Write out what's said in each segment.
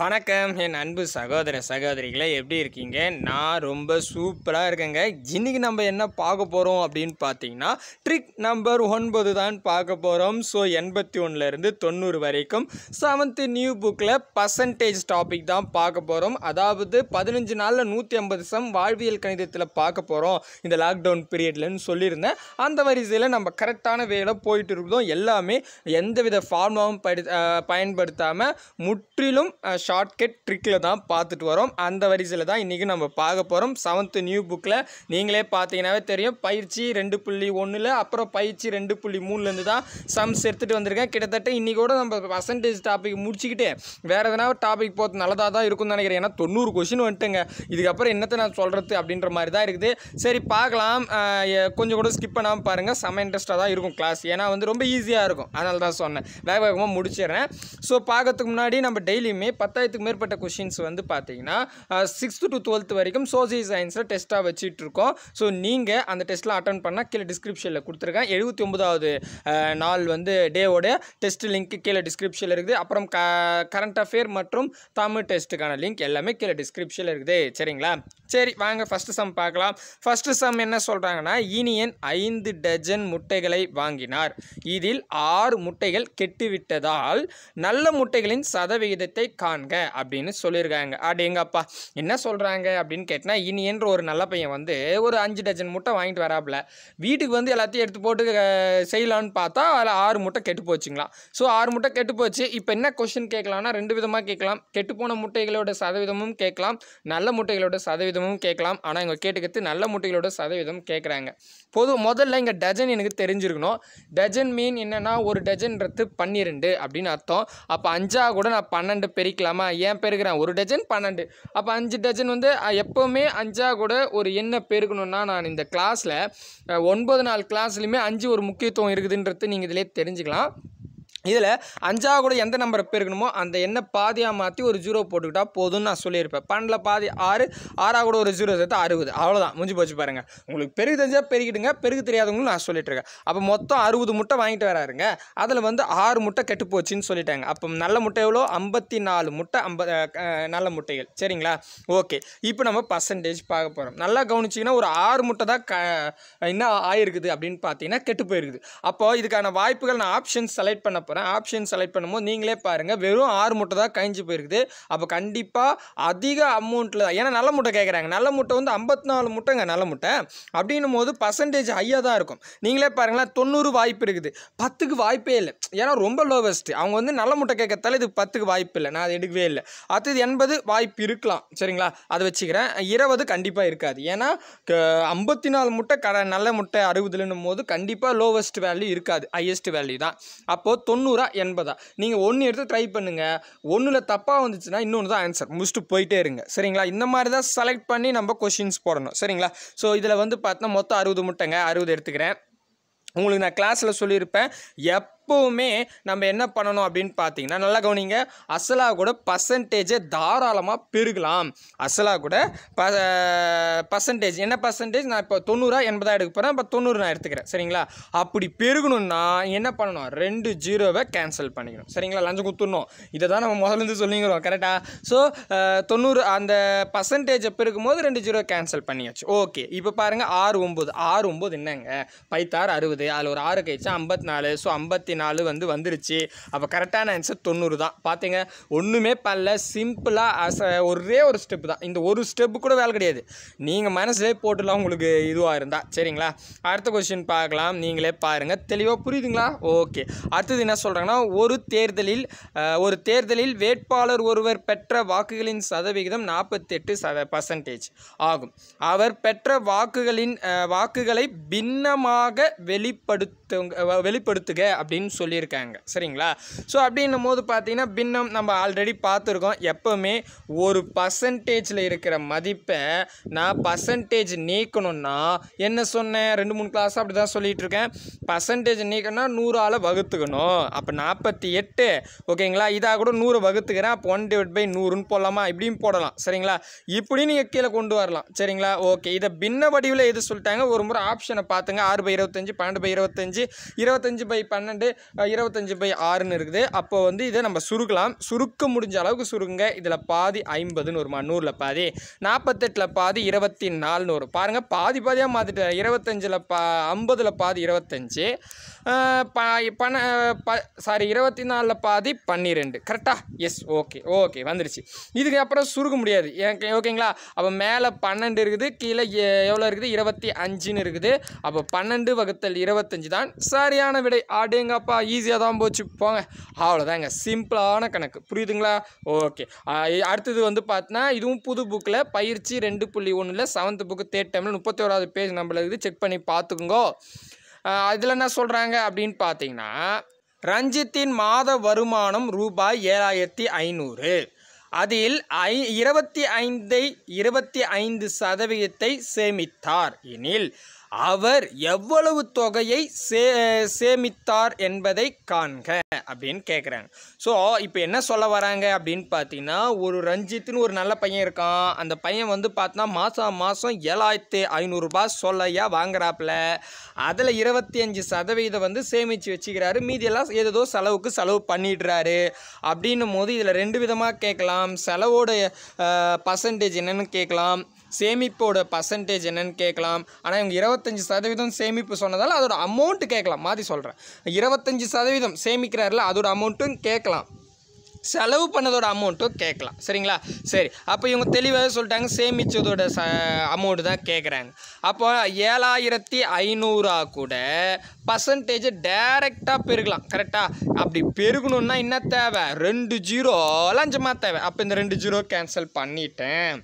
வணக்கம் என் அன்பு சகோதர சகோதரிகளை எப்படி இருக்கீங்க நான் ரொம்ப சூப்பராக இருக்கேங்க இன்றைக்கி நம்ம என்ன பார்க்க போகிறோம் அப்படின்னு பார்த்தீங்கன்னா ட்ரிக் நம்பர் ஒன்பது தான் பார்க்க போகிறோம் ஸோ எண்பத்தி ஒன்றுலேருந்து தொண்ணூறு வரைக்கும் செவன்த்து நியூ புக்கில் பர்சன்டேஜ் டாபிக் தான் பார்க்க போகிறோம் அதாவது பதினஞ்சு நாளில் நூற்றி ஐம்பது சம் வாழ்வியல் கணிதத்தில் பார்க்க போகிறோம் இந்த லாக்டவுன் பீரியட்லன்னு சொல்லியிருந்தேன் அந்த வரிசையில் நம்ம கரெக்டான வேலை போயிட்டு இருக்கிறோம் எல்லாமே எந்தவித ஃபார்மாவும் படி பயன்படுத்தாமல் முற்றிலும் ஷார்ட்கட் ட்ரிக்கில் தான் பார்த்துட்டு வரோம் அந்த வரிசையில் தான் இன்றைக்கி நம்ம பார்க்க போகிறோம் செவன்த்து நியூ புக்கில் நீங்களே பார்த்தீங்கன்னாவே தெரியும் பயிற்சி ரெண்டு புள்ளி ஒன்றில் அப்புறம் பயிற்சி ரெண்டு புள்ளி மூணுலேருந்து தான் சம்ஸ் எடுத்துகிட்டு வந்திருக்கேன் கிட்டத்தட்ட இன்றைக்கூட நம்ம பர்சன்டேஜ் டாபிக் முடிச்சுக்கிட்டு வேறு எதனா டாபிக் போகிறது நல்லதாக தான் இருக்கும்னு நினைக்கிறேன் ஏன்னா தொண்ணூறு கொஷின் வந்துட்டுங்க இதுக்கப்புறம் என்னத்தை நான் சொல்கிறது அப்படின்ற மாதிரி தான் இருக்குது சரி பார்க்கலாம் கொஞ்சம் கூட ஸ்கிப் பண்ணாமல் பாருங்கள் செம இன்ட்ரெஸ்ட்டாக தான் இருக்கும் கிளாஸ் ஏன்னா வந்து ரொம்ப ஈஸியாக இருக்கும் அதனால தான் சொன்னேன் வேக வேகமாக முடிச்சிடுறேன் ஸோ பார்க்கறதுக்கு முன்னாடி நம்ம டெய்லியுமே பத்த பத்தாயிரத்துக்கு மேற்பட்ட கொஷின்ஸ் வந்து பார்த்தீங்கன்னா சிக்ஸ்த்து டு டுவெல்த் வரைக்கும் சோசியல் சயின்ஸில் டெஸ்ட்டாக வச்சுட்டு இருக்கோம் ஸோ நீங்கள் அந்த டெஸ்ட்டில் அட்டன் பண்ணால் கீழே டிஸ்கிரிப்ஷனில் கொடுத்துருக்கேன் எழுபத்தி ஒன்பதாவது நாள் வந்து டேவோட டெஸ்ட் லிங்க்கு கீழே டிஸ்கிரிப்ஷனில் இருக்குது அப்புறம் க கரண்ட் அஃபேர் மற்றும் தமிழ் டெஸ்ட்டுக்கான லிங்க் எல்லாமே கீழே டிஸ்கிரிப்ஷனில் இருக்குது சரிங்களா சரி வாங்க ஃபஸ்ட்டு சம் பார்க்கலாம் ஃபஸ்ட்டு சம் என்ன சொல்கிறாங்கன்னா இனியன் ஐந்து டஜன் முட்டைகளை வாங்கினார் இதில் ஆறு முட்டைகள் கெட்டுவிட்டதால் நல்ல முட்டைகளின் சதவிகிதத்தை காண் கொடுத்தாங்க அப்படின்னு சொல்லியிருக்காங்க அப்படி எங்கள் அப்பா என்ன சொல்கிறாங்க அப்படின்னு கேட்டால் என்று ஒரு நல்ல பையன் வந்து ஒரு அஞ்சு டஜன் முட்டை வாங்கிட்டு வராப்புல வீட்டுக்கு வந்து எல்லாத்தையும் எடுத்து போட்டு செய்யலான்னு பார்த்தா அதில் ஆறு முட்டை கெட்டு போச்சுங்களா ஸோ ஆறு முட்டை கெட்டு போச்சு இப்போ என்ன கொஷின் கேட்கலாம்னா ரெண்டு விதமாக கேட்கலாம் கெட்டுப்போன முட்டைகளோட சதவீதமும் கேட்கலாம் நல்ல முட்டைகளோட சதவீதமும் கேட்கலாம் ஆனால் இவங்க கேட்டுக்கிறது நல்ல முட்டைகளோட சதவீதம் கேட்குறாங்க பொது முதல்ல இங்கே டஜன் எனக்கு தெரிஞ்சிருக்கணும் டஜன் மீன் என்னென்னா ஒரு டஜன்றது பன்னிரெண்டு அப்படின்னு அர்த்தம் அப்போ அஞ்சாக கூட நான் பன்னெண்டு பெருக்கலாமா ஏன் பெருக்கிறேன் ஒரு டஜன் பன்னெண்டு அப்போ அஞ்சு டஜன் வந்து எப்போவுமே அஞ்சாக கூட ஒரு என்ன பெருக்கணும்னா நான் இந்த கிளாஸில் ஒன்பது நாள் கிளாஸ்லையுமே அஞ்சு ஒரு முக்கியத்துவம் இருக்குதுன்றது நீங்கள் இதிலே தெரிஞ்சுக்கலாம் இதில் அஞ்சாவது கூட எந்த நம்பர் எப்போ இருக்கணுமோ அந்த என்ன பாதியாக மாற்றி ஒரு ஜீரோ போட்டுக்கிட்டால் போதும்னு நான் சொல்லியிருப்பேன் பன்னெண்டில் பாதி ஆறு ஆறாக கூட ஒரு ஜீரோ சேர்த்து அறுபது அவ்வளோதான் முடிஞ்சு போச்சு பாருங்கள் உங்களுக்கு பெருகு தெரிஞ்சால் பெருகிடுங்க பெருகு தெரியாதவங்களும் நான் சொல்லிட்டுருக்கேன் அப்போ மொத்தம் அறுபது முட்டை வாங்கிட்டு வராருங்க அதில் வந்து ஆறு முட்டை கெட்டு போச்சுன்னு சொல்லிட்டாங்க அப்போ நல்ல முட்டை எவ்வளோ ஐம்பத்தி நாலு முட்டை ஐம்பது நல்ல முட்டைகள் சரிங்களா ஓகே இப்போ நம்ம பர்சன்டேஜ் பார்க்க போகிறோம் நல்லா கவனிச்சிங்கன்னா ஒரு ஆறு முட்டை தான் க என்ன ஆயிருக்குது அப்படின்னு பார்த்தீங்கன்னா கெட்டு போயிருக்குது அப்போது இதுக்கான வாய்ப்புகள் நான் ஆப்ஷன் செலக்ட் பண்ண போகிறேன் பண்ணுறேன் ஆப்ஷன் செலக்ட் பண்ணும்போது நீங்களே பாருங்கள் வெறும் ஆறு முட்டை தான் கழிஞ்சு போயிருக்குது அப்போ கண்டிப்பாக அதிக அமௌண்ட்டில் ஏன்னா நல்ல முட்டை கேட்குறாங்க நல்ல முட்டை வந்து ஐம்பத்தி நாலு முட்டைங்க நல்ல முட்டை அப்படின்னும் போது பர்சன்டேஜ் ஹையாக தான் இருக்கும் நீங்களே பாருங்களேன் தொண்ணூறு வாய்ப்பு இருக்குது பத்துக்கு வாய்ப்பே இல்லை ஏன்னா ரொம்ப லோவஸ்ட்டு அவங்க வந்து நல்ல முட்டை கேட்கறதால இது பத்துக்கு வாய்ப்பு இல்லை நான் அது எடுக்கவே இல்லை அடுத்தது எண்பது வாய்ப்பு இருக்கலாம் சரிங்களா அதை வச்சுக்கிறேன் இருபது கண்டிப்பாக இருக்காது ஏன்னா ஐம்பத்தி நாலு முட்டை கடை நல்ல முட்டை அறுபதுலன்னும் போது கண்டிப்பாக லோவஸ்ட் வேல்யூ இருக்காது ஹையஸ்ட் வேல்யூ தான் அப்போது தொண்ணூறா எண்பதா நீங்கள் ஒன்று எடுத்து ட்ரை பண்ணுங்கள் ஒன்றில் தப்பாக வந்துச்சுன்னா இன்னொன்று தான் ஆன்சர் முடிச்சுட்டு போயிட்டே இருங்க சரிங்களா இந்த மாதிரி தான் செலக்ட் பண்ணி நம்ம கொஷின்ஸ் போடணும் சரிங்களா ஸோ இதில் வந்து பார்த்தோன்னா மொத்தம் அறுபது முட்டைங்க அறுபது எடுத்துக்கிறேன் உங்களுக்கு நான் கிளாஸில் சொல்லியிருப்பேன் எப் எப்போவுமே நம்ம என்ன பண்ணணும் அப்படின்னு பார்த்தீங்கன்னா நல்லா கவனிங்க அசலா கூட பர்சன்டேஜை தாராளமாக பெருகலாம் அசலா கூட ப பர்சன்டேஜ் என்ன பர்சன்டேஜ் நான் இப்போ தொண்ணூறா எண்பதாக எடுக்க போகிறேன் இப்போ தொண்ணூறு நான் எடுத்துக்கிறேன் சரிங்களா அப்படி பெருகணும்னா என்ன பண்ணணும் ரெண்டு ஜீரோவை கேன்சல் பண்ணிக்கணும் சரிங்களா லஞ்சம் குத்துடணும் இதை தான் நம்ம முதலேருந்து சொல்லிங்கிறோம் கரெக்டாக ஸோ தொண்ணூறு அந்த பர்சன்டேஜை பெருக்கும் போது ரெண்டு ஜீரோ கேன்சல் பண்ணியாச்சு ஓகே இப்போ பாருங்கள் ஆறு ஒம்பது ஆறு ஒம்பது என்னங்க பைத்தாறு அறுபது அதில் ஒரு ஆறு கழிச்சா ஐம்பத்தி நாலு ஸோ ஐம்பத்தி நாலு வந்து வந்துருச்சு அப்போ கரெக்டான ஆன்சர் தொண்ணூறு தான் பார்த்தீங்க ஒன்றுமே பண்ணல சிம்பிளாக அச ஒரே ஒரு ஸ்டெப்பு தான் இந்த ஒரு ஸ்டெப்பு கூட வேலை கிடையாது நீங்கள் மனசிலே போட்டுலாம் உங்களுக்கு இதுவாக இருந்தால் சரிங்களா அடுத்த கொஸ்டின் பார்க்கலாம் நீங்களே பாருங்கள் தெளிவாக புரியுதுங்களா ஓகே அடுத்தது என்ன சொல்கிறாங்கன்னா ஒரு தேர்தலில் ஒரு தேர்தலில் வேட்பாளர் ஒருவர் பெற்ற வாக்குகளின் சதவிகிதம் நாற்பத்தெட்டு சத பர்சன்டேஜ் ஆகும் அவர் பெற்ற வாக்குகளின் வாக்குகளை பின்னமாக வெளிப்படுத்த வெளிப்படுத்துங்க வெளிப்படுத்துக அப்படின்னு சொல்லியிருக்காங்க சரிங்களா ஸோ அப்படின்னும் போது பார்த்தீங்கன்னா பின்னம் நம்ம ஆல்ரெடி பார்த்துருக்கோம் எப்போவுமே ஒரு பர்சன்டேஜில் இருக்கிற மதிப்பை நான் பர்சன்டேஜ் நீக்கணும்னா என்ன சொன்னேன் ரெண்டு மூணு கிளாஸ் அப்படி தான் சொல்லிகிட்ருக்கேன் பர்சன்டேஜ் நீக்கணும்னா நூறால் வகுத்துக்கணும் அப்போ நாற்பத்தி எட்டு ஓகேங்களா இதாக கூட நூறு வகுத்துக்கிறேன் அப்போ ஒன் டிவைட் பை நூறுன்னு போடலாமா இப்படியும் போடலாம் சரிங்களா இப்படி நீங்கள் கீழே கொண்டு வரலாம் சரிங்களா ஓகே இதை பின்ன வடிவில் எது சொல்லிட்டாங்க ஒரு முறை ஆப்ஷனை பார்த்துங்க ஆறு பை இருபத்தஞ்சி பன்னெண்டு பை இருபத்தஞ்சி இருபத்தஞ்சி இருபத்தஞ்சி பை பன்னெண்டு இருபத்தஞ்சி பை ஆறுன்னு இருக்குது அப்போ வந்து இதை நம்ம சுருக்கலாம் சுருக்க முடிஞ்ச அளவுக்கு சுருங்க இதில் பாதி ஐம்பதுன்னு வருமா நூறில் பாதி நாற்பத்தெட்டில் பாதி இருபத்தி நாலுன்னு வரும் பாருங்கள் பாதி பாதியாக மாற்றிட்டு இருபத்தஞ்சில் பா ஐம்பதில் பாதி இருபத்தஞ்சி ப பண ப சாரி இருபத்தி நாலில் பாதி பன்னிரெண்டு கரெக்டாக எஸ் ஓகே ஓகே வந்துருச்சு இதுக்கு அப்புறம் சுருக்க முடியாது ஓகேங்களா அப்போ மேலே பன்னெண்டு இருக்குது கீழே எவ்வளோ இருக்குது இருபத்தி அஞ்சுன்னு இருக்குது அப்போ பன்னெண்டு வகுத்தல் இருபத்தஞ்சு தான் தான் சரியான விடை ஆடேங்கப்பா ஈஸியாக தான் போச்சு போங்க அவ்வளோதாங்க சிம்பிளான கணக்கு புரியுதுங்களா ஓகே அடுத்தது வந்து பார்த்தினா இதுவும் புது புக்கில் பயிற்சி ரெண்டு புள்ளி ஒன்றில் செவன்த் புக்கு தேர்ட் டைமில் முப்பத்தோராவது பேஜ் நம்மளுக்கு செக் பண்ணி பார்த்துக்குங்கோ அதில் என்ன சொல்கிறாங்க அப்படின்னு பார்த்தீங்கன்னா ரஞ்சித்தின் மாத வருமானம் ரூபாய் ஏழாயிரத்தி ஐநூறு அதில் ஐ இருபத்தி ஐந்தை இருபத்தி ஐந்து சதவீதத்தை சேமித்தார் எனில் அவர் எவ்வளவு தொகையை சே சேமித்தார் என்பதை காண்க அப்படின்னு கேட்குறாங்க ஸோ இப்போ என்ன சொல்ல வராங்க அப்படின்னு பார்த்தீங்கன்னா ஒரு ரஞ்சித்துன்னு ஒரு நல்ல பையன் இருக்கான் அந்த பையன் வந்து பார்த்தோன்னா மாதம் மாதம் ஏழாயிரத்து ஐநூறுரூபா சொல்லையா வாங்குறாப்புல அதில் இருபத்தி அஞ்சு சதவீதம் வந்து சேமித்து வச்சுக்கிறாரு மீதியெல்லாம் ஏதோ செலவுக்கு செலவு பண்ணிடுறாரு அப்படின்னும் போது இதில் ரெண்டு விதமாக கேட்கலாம் செலவோட பர்சன்டேஜ் என்னென்னு கேட்கலாம் சேமிப்போட பர்சன்டேஜ் என்னன்னு கேட்கலாம் ஆனால் இவங்க இருபத்தஞ்சி சதவீதம் சேமிப்பு சொன்னதால் அதோட அமௌண்ட்டு கேட்கலாம் மாற்றி சொல்கிறேன் இருபத்தஞ்சி சதவீதம் சேமிக்கிறாரில்ல அதோட அமௌண்ட்டும் கேட்கலாம் செலவு பண்ணதோட அமௌண்ட்டும் கேட்கலாம் சரிங்களா சரி அப்போ இவங்க தெளிவாக சொல்லிட்டாங்க சேமித்ததோட ச அமௌண்ட்டு தான் கேட்குறாங்க அப்போ ஏழாயிரத்தி ஐநூறா கூட பர்சன்டேஜ் டேரெக்டாக பெருகலாம் கரெக்டாக அப்படி பெருகணுன்னா என்ன தேவை ரெண்டு ஜீரோ லஞ்சமாக தேவை அப்போ இந்த ரெண்டு ஜீரோ கேன்சல் பண்ணிட்டேன்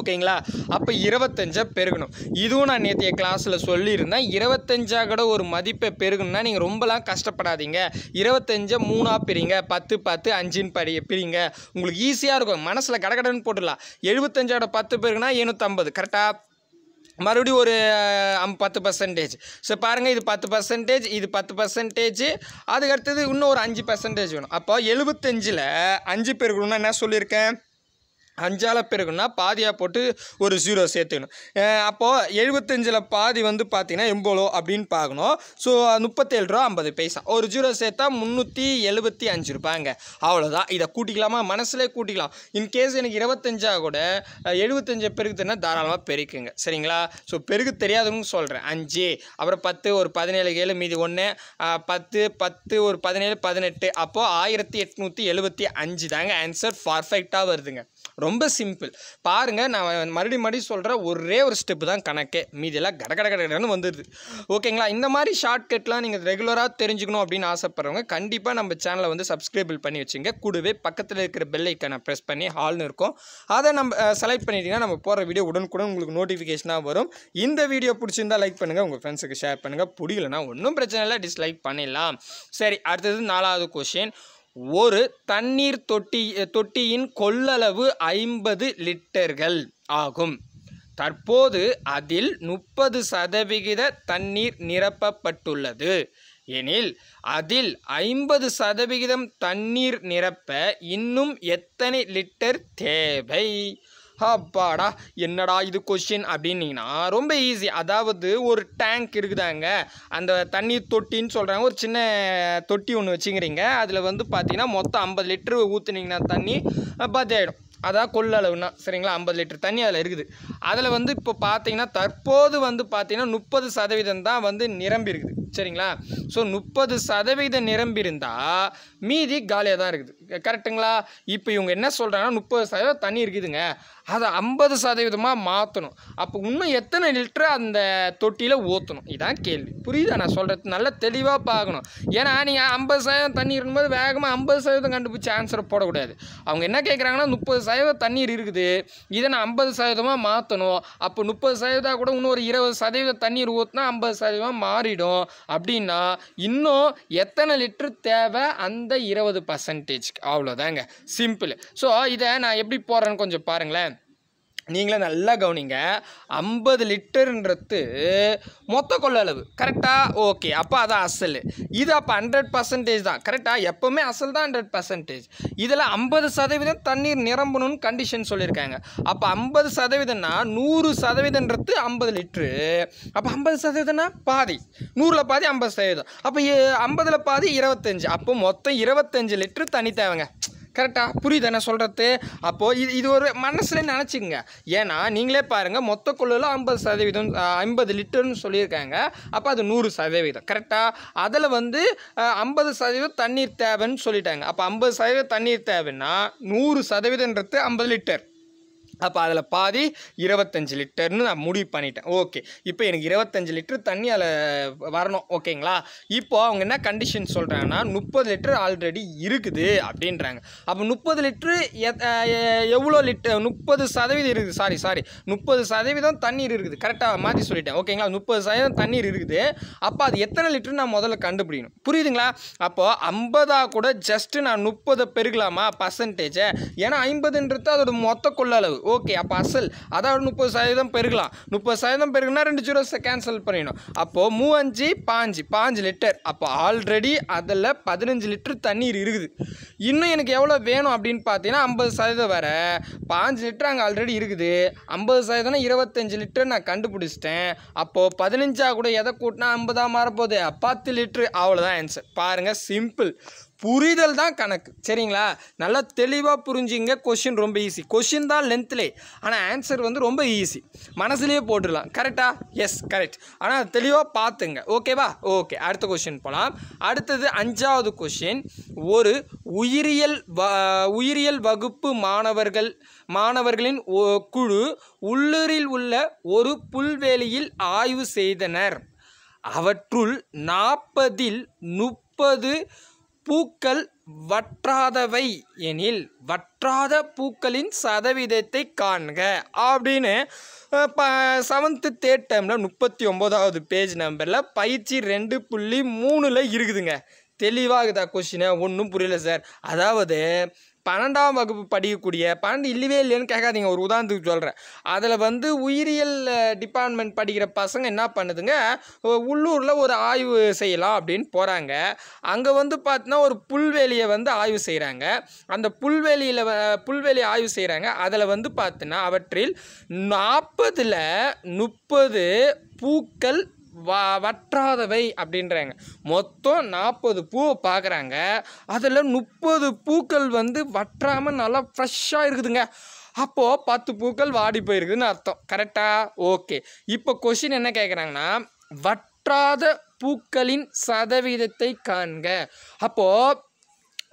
ஓகேங்களா அப்போ இருபத்தஞ்சை பெருகணும் இதுவும் நான் நேற்றைய கிளாஸில் சொல்லியிருந்தேன் இருபத்தஞ்சா கூட ஒரு மதிப்பை பெருகணும்னா நீங்கள் ரொம்பலாம் கஷ்டப்படாதீங்க இருபத்தஞ்சை மூணாக பிரிங்க பத்து பத்து அஞ்சுன்னு படி பிரிங்க உங்களுக்கு ஈஸியாக இருக்கும் மனசில் கடகடன்னு போட்டுடலாம் எழுபத்தஞ்சோட பத்து பெருகுனா எழுநூற்றம்பது கரெக்டாக மறுபடியும் ஒரு பத்து பர்சன்டேஜ் ஸோ பாருங்கள் இது பத்து பர்சன்டேஜ் இது பத்து பர்சன்டேஜ் அதுக்கடுத்தது இன்னும் ஒரு அஞ்சு பர்சன்டேஜ் வேணும் அப்போ எழுபத்தஞ்சில் அஞ்சு பேருக்குன்னா என்ன சொல்லியிருக்கேன் அஞ்சால் பெருக்குன்னா பாதியாக போட்டு ஒரு ஜீரோ சேர்த்துக்கணும் அப்போது எழுபத்தஞ்சில் பாதி வந்து பார்த்தீங்கன்னா எம்போலோ அப்படின்னு பார்க்கணும் ஸோ முப்பத்தேழு ரூபா ஐம்பது பைசா ஒரு ஜீரோ சேர்த்தா முந்நூற்றி எழுபத்தி அஞ்சு ரூபாங்க அவ்வளோதான் இதை கூட்டிக்கலாமா மனசில் கூட்டிக்கலாம் இன்கேஸ் எனக்கு இருபத்தஞ்சா கூட எழுபத்தஞ்சு பெருக்குதுன்னா தாராளமாக பெருக்குங்க சரிங்களா ஸோ பெருக்கு தெரியாதுன்னு சொல்கிறேன் அஞ்சு அப்புறம் பத்து ஒரு பதினேழு ஏழு மீதி ஒன்று பத்து பத்து ஒரு பதினேழு பதினெட்டு அப்போது ஆயிரத்தி எட்நூற்றி எழுபத்தி அஞ்சு தாங்க ஆன்சர் பர்ஃபெக்டாக வருதுங்க ரொம்ப சிம்பிள் பாருங்கள் நான் மறுபடியும் மறுபடியும் சொல்கிற ஒரே ஒரு ஸ்டெப்பு தான் கணக்கே மீதியெல்லாம் கட கட கடகடன்னு வந்துடுது ஓகேங்களா இந்த மாதிரி ஷார்ட்கட்லாம் நீங்கள் ரெகுலராக தெரிஞ்சுக்கணும் அப்படின்னு ஆசைப்பட்றவங்க கண்டிப்பாக நம்ம சேனலை வந்து சப்ஸ்கிரைபிள் பண்ணி வச்சுங்க கூடவே பக்கத்தில் இருக்கிற பெல் ப்ரெஸ் பண்ணி ஹால்னு இருக்கும் அதை நம்ம செலக்ட் பண்ணிட்டீங்கன்னா நம்ம போகிற வீடியோ உடனுக்குடன் உங்களுக்கு நோட்டிஃபிகேஷனாக வரும் இந்த வீடியோ பிடிச்சிருந்தால் லைக் பண்ணுங்கள் உங்கள் ஃப்ரெண்ட்ஸுக்கு ஷேர் பண்ணுங்கள் பிடிக்கலனா ஒன்றும் பிரச்சனை இல்லை டிஸ்லைக் பண்ணிடலாம் சரி அடுத்தது நாலாவது கொஷின் ஒரு தண்ணீர் தொட்டி தொட்டியின் கொள்ளளவு ஐம்பது லிட்டர்கள் ஆகும் தற்போது அதில் முப்பது சதவிகித தண்ணீர் நிரப்பப்பட்டுள்ளது எனில் அதில் ஐம்பது சதவிகிதம் தண்ணீர் நிரப்ப இன்னும் எத்தனை லிட்டர் தேவை அப்பாடா என்னடா இது கொஷின் அப்படின்னீங்கன்னா ரொம்ப ஈஸி அதாவது ஒரு டேங்க் இருக்குதாங்க அந்த தண்ணி தொட்டின்னு சொல்கிறாங்க ஒரு சின்ன தொட்டி ஒன்று வச்சுங்கிறீங்க அதில் வந்து பார்த்தீங்கன்னா மொத்தம் ஐம்பது லிட்டரு ஊற்றுனீங்கன்னா தண்ணி பாதி ஆகிடும் அதான் கொள்ளளவுனா சரிங்களா ஐம்பது லிட்டர் தண்ணி அதில் இருக்குது அதில் வந்து இப்போ பார்த்தீங்கன்னா தற்போது வந்து பார்த்தீங்கன்னா முப்பது சதவீதம் தான் வந்து நிரம்பி இருக்குது சரிங்களா ஸோ முப்பது சதவீதம் நிரம்பியிருந்தால் மீதி காலியாக தான் இருக்குது கரெக்டுங்களா இப்போ இவங்க என்ன சொல்கிறாங்கன்னா முப்பது சதவீதம் தண்ணி இருக்குதுங்க அதை ஐம்பது சதவீதமாக மாற்றணும் அப்போ இன்னும் எத்தனை லிட்டர் அந்த தொட்டியில் ஊற்றணும் இதான் கேள்வி புரியுதா நான் சொல்கிறது நல்லா தெளிவாக பார்க்கணும் ஏன்னா நீங்கள் ஐம்பது சதவீதம் தண்ணி இருக்கும்போது வேகமாக ஐம்பது சதவீதம் கண்டுபிடிச்சி ஆன்சரை போடக்கூடாது அவங்க என்ன கேட்குறாங்கன்னா முப்பது சதவீதம் தண்ணீர் இருக்குது இதை நான் ஐம்பது சதவீதமாக மாற்றணும் அப்போ முப்பது சதவீதம் கூட இன்னும் ஒரு இருபது சதவீதம் தண்ணீர் ஊற்றினா ஐம்பது சதவீதமாக மாறிடும் அப்படின்னா இன்னும் எத்தனை லிட்டர் தேவை அந்த இருபது பர்சன்டேஜ்க்கு அவ்வளோதாங்க சிம்பிள் ஸோ இதை நான் எப்படி போடுறேன்னு கொஞ்சம் பாருங்களேன் நீங்களே நல்லா கவனிங்க ஐம்பது லிட்டருன்றது மொத்த கொள்ளளவு கரெக்டாக ஓகே அப்போ அது அசல் இது அப்போ ஹண்ட்ரட் பர்சன்டேஜ் தான் கரெக்டாக எப்போவுமே அசல் தான் ஹண்ட்ரட் பர்சன்டேஜ் இதில் ஐம்பது சதவீதம் தண்ணீர் நிரம்பணும்னு கண்டிஷன் சொல்லியிருக்காங்க அப்போ ஐம்பது சதவீதம்னா நூறு சதவீதன்றது ஐம்பது லிட்ரு அப்போ ஐம்பது சதவீதம்னா பாதி நூறில் பாதி ஐம்பது சதவீதம் அப்போ ஐம்பதில் பாதி இருபத்தஞ்சு அப்போ மொத்தம் இருபத்தஞ்சு லிட்ரு தண்ணி தேவைங்க கரெக்டாக புரியுது என்ன சொல்கிறது அப்போது இது இது ஒரு மனசில் நினச்சிக்கங்க ஏன்னா நீங்களே பாருங்கள் மொத்த கொள்ளில் ஐம்பது சதவீதம் ஐம்பது லிட்டர்னு சொல்லியிருக்காங்க அப்போ அது நூறு சதவீதம் கரெக்டாக அதில் வந்து ஐம்பது சதவீதம் தண்ணீர் தேவைன்னு சொல்லிட்டாங்க அப்போ ஐம்பது சதவீதம் தண்ணீர் தேவைன்னா நூறு சதவீதன்றது ஐம்பது லிட்டர் அப்போ அதில் பாதி இருபத்தஞ்சி லிட்டர்னு நான் முடிவு பண்ணிட்டேன் ஓகே இப்போ எனக்கு இருபத்தஞ்சி லிட்டர் தண்ணி அதில் வரணும் ஓகேங்களா இப்போது அவங்க என்ன கண்டிஷன் சொல்கிறாங்கன்னா முப்பது லிட்டர் ஆல்ரெடி இருக்குது அப்படின்றாங்க அப்போ முப்பது லிட்ரு எவ்வளோ லிட்டர் முப்பது சதவீதம் இருக்குது சாரி சாரி முப்பது சதவீதம் தண்ணீர் இருக்குது கரெக்டாக மாற்றி சொல்லிட்டேன் ஓகேங்களா முப்பது சதவீதம் தண்ணீர் இருக்குது அப்போ அது எத்தனை லிட்டர் நான் முதல்ல கண்டுபிடிக்கணும் புரியுதுங்களா அப்போது ஐம்பதாக கூட ஜஸ்ட்டு நான் முப்பதை பெருகலாமா பர்சன்டேஜை ஏன்னா ஐம்பதுன்றது அதோட மொத்த கொள்ளளவு ஓகே அப்போ அசல் அதாவது முப்பது சதவீதம் பெருகலாம் முப்பது சதவீதம் பெருகுனா ரெண்டு ஜீரோ கேன்சல் பண்ணிடணும் அப்போது மூவஞ்சு பாஞ்சு பாஞ்சு லிட்டர் அப்போ ஆல்ரெடி அதில் பதினஞ்சு லிட்டர் தண்ணீர் இருக்குது இன்னும் எனக்கு எவ்வளோ வேணும் அப்படின்னு பார்த்தீங்கன்னா ஐம்பது சதவீதம் வேறு பாஞ்சு லிட்டர் அங்கே ஆல்ரெடி இருக்குது ஐம்பது சதவீதம்னா இருபத்தஞ்சு லிட்டர் நான் கண்டுபிடிச்சிட்டேன் அப்போது பதினஞ்சாக கூட எதை கூட்டினா ஐம்பதாக மாறப்போகுது பத்து லிட்டரு அவ்வளோதான் ஆன்சர் பாருங்கள் சிம்பிள் புரிதல் தான் கணக்கு சரிங்களா நல்லா தெளிவாக புரிஞ்சுங்க கொஷின் ரொம்ப ஈஸி கொஷின் தான் லென்த்லே ஆனால் ஆன்சர் வந்து ரொம்ப ஈஸி மனசுலேயே போட்டுடலாம் கரெக்டாக எஸ் கரெக்ட் ஆனால் தெளிவாக பார்த்துங்க ஓகேவா ஓகே அடுத்த கொஷின் போகலாம் அடுத்தது அஞ்சாவது கொஷின் ஒரு உயிரியல் வ உயிரியல் வகுப்பு மாணவர்கள் மாணவர்களின் குழு உள்ளூரில் உள்ள ஒரு புல்வெளியில் ஆய்வு செய்தனர் அவற்றுள் நாற்பதில் முப்பது பூக்கள் வற்றாதவை எனில் வற்றாத பூக்களின் சதவீதத்தை காண்க அப்படின்னு ப செவன்த்து தேர்ட் டைமில் முப்பத்தி ஒம்போதாவது பேஜ் நம்பரில் பயிற்சி ரெண்டு புள்ளி மூணில் இருக்குதுங்க தெளிவாகுதா கொஷினை ஒன்றும் புரியல சார் அதாவது பன்னெண்டாம் வகுப்பு படிக்கக்கூடிய பன்னெண்டு இல்லவே இல்லைன்னு கேட்காதீங்க ஒரு உதாரணத்துக்கு சொல்கிறேன் அதில் வந்து உயிரியல் டிபார்ட்மெண்ட் படிக்கிற பசங்க என்ன பண்ணுதுங்க உள்ளூரில் ஒரு ஆய்வு செய்யலாம் அப்படின்னு போகிறாங்க அங்கே வந்து பார்த்தீங்கன்னா ஒரு புல்வெளியை வந்து ஆய்வு செய்கிறாங்க அந்த புல்வெளியில் புல்வெளி ஆய்வு செய்கிறாங்க அதில் வந்து பார்த்தீங்கன்னா அவற்றில் நாற்பதில் முப்பது பூக்கள் வற்றாதவை அப்படின்றாங்க மொத்தம் நாற்பது பூவை பார்க்குறாங்க அதில் முப்பது பூக்கள் வந்து வற்றாமல் நல்லா ஃப்ரெஷ்ஷாக இருக்குதுங்க அப்போது பத்து பூக்கள் வாடி போயிருக்குதுன்னு அர்த்தம் கரெக்டாக ஓகே இப்போ கொஷின் என்ன கேட்குறாங்கன்னா வற்றாத பூக்களின் சதவீதத்தை காண்க அப்போது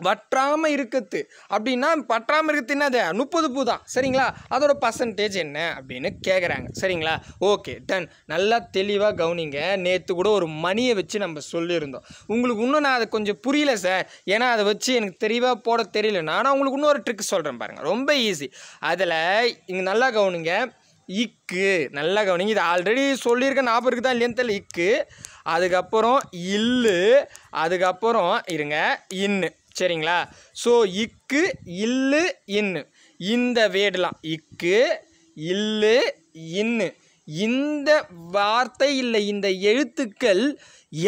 வற்றாமல் இருக்குது அப்படின்னா பற்றாமல் இருக்கிறது என்னது முப்பது பூ தான் சரிங்களா அதோட பர்சன்டேஜ் என்ன அப்படின்னு கேட்குறாங்க சரிங்களா ஓகே டன் நல்லா தெளிவாக கவனிங்க நேற்று கூட ஒரு மணியை வச்சு நம்ம சொல்லியிருந்தோம் உங்களுக்கு இன்னும் நான் அதை கொஞ்சம் புரியல சார் ஏன்னா அதை வச்சு எனக்கு தெளிவாக போட தெரியல நான் உங்களுக்கு இன்னொரு ட்ரிக் சொல்கிறேன் பாருங்கள் ரொம்ப ஈஸி அதில் இங்கே நல்லா கவனிங்க இக்கு நல்லா கவனிங்க இது ஆல்ரெடி சொல்லியிருக்கேன் ஞாபகம் இருக்குது தான் இல்லைன்னு தெரியல இக்கு அதுக்கப்புறம் இல்லு அதுக்கப்புறம் இருங்க இன்னு சரிங்களா ஸோ இக்கு இல்லு இன்னு இந்த வேர்டுலாம் இக்கு இல்லு இன்னு இந்த வார்த்தை இல்லை இந்த எழுத்துக்கள்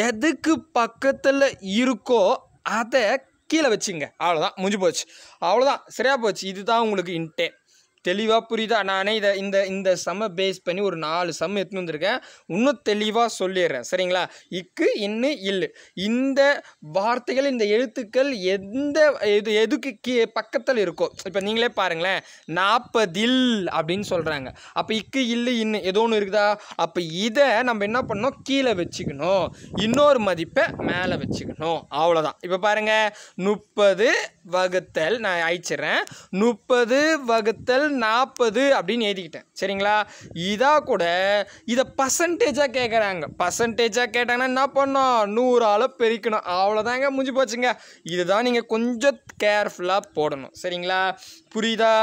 எதுக்கு பக்கத்தில் இருக்கோ அதை கீழே வச்சுங்க அவ்வளோதான் முடிஞ்சு போச்சு அவ்வளோதான் சரியாக போச்சு இதுதான் உங்களுக்கு இன்டே தெளிவாக புரியுதா நானே இதை இந்த இந்த சம்மை பேஸ் பண்ணி ஒரு நாலு சம் எடுத்துன்னு வந்திருக்கேன் இன்னும் தெளிவாக சொல்லிடுறேன் சரிங்களா இக்கு இன்னு இல் இந்த வார்த்தைகள் இந்த எழுத்துக்கள் எந்த இது எதுக்கு கீ பக்கத்தில் இருக்கோ இப்போ நீங்களே பாருங்களேன் நாற்பதில் அப்படின்னு சொல்கிறாங்க அப்போ இக்கு இல் இன்னு ஏதோ ஒன்று இருக்குதா அப்போ இதை நம்ம என்ன பண்ணோம் கீழே வச்சுக்கணும் இன்னொரு மதிப்பை மேலே வச்சுக்கணும் அவ்வளோதான் இப்போ பாருங்கள் முப்பது வகுத்தல் நான் அழிச்சிட்றேன் முப்பது வகுத்தல் நாற்பது அப்படின்னு எழுதிக்கிட்டேன் சரிங்களா இதாக கூட இதை பர்சன்டேஜாக கேட்குறாங்க பர்சன்டேஜாக கேட்டாங்கன்னா என்ன பண்ணோம் நூறால் பெருக்கணும் அவ்வளோதாங்க முடிஞ்சு போச்சுங்க இதுதான் நீங்கள் கொஞ்சம் கேர்ஃபுல்லாக போடணும் சரிங்களா புரியுதா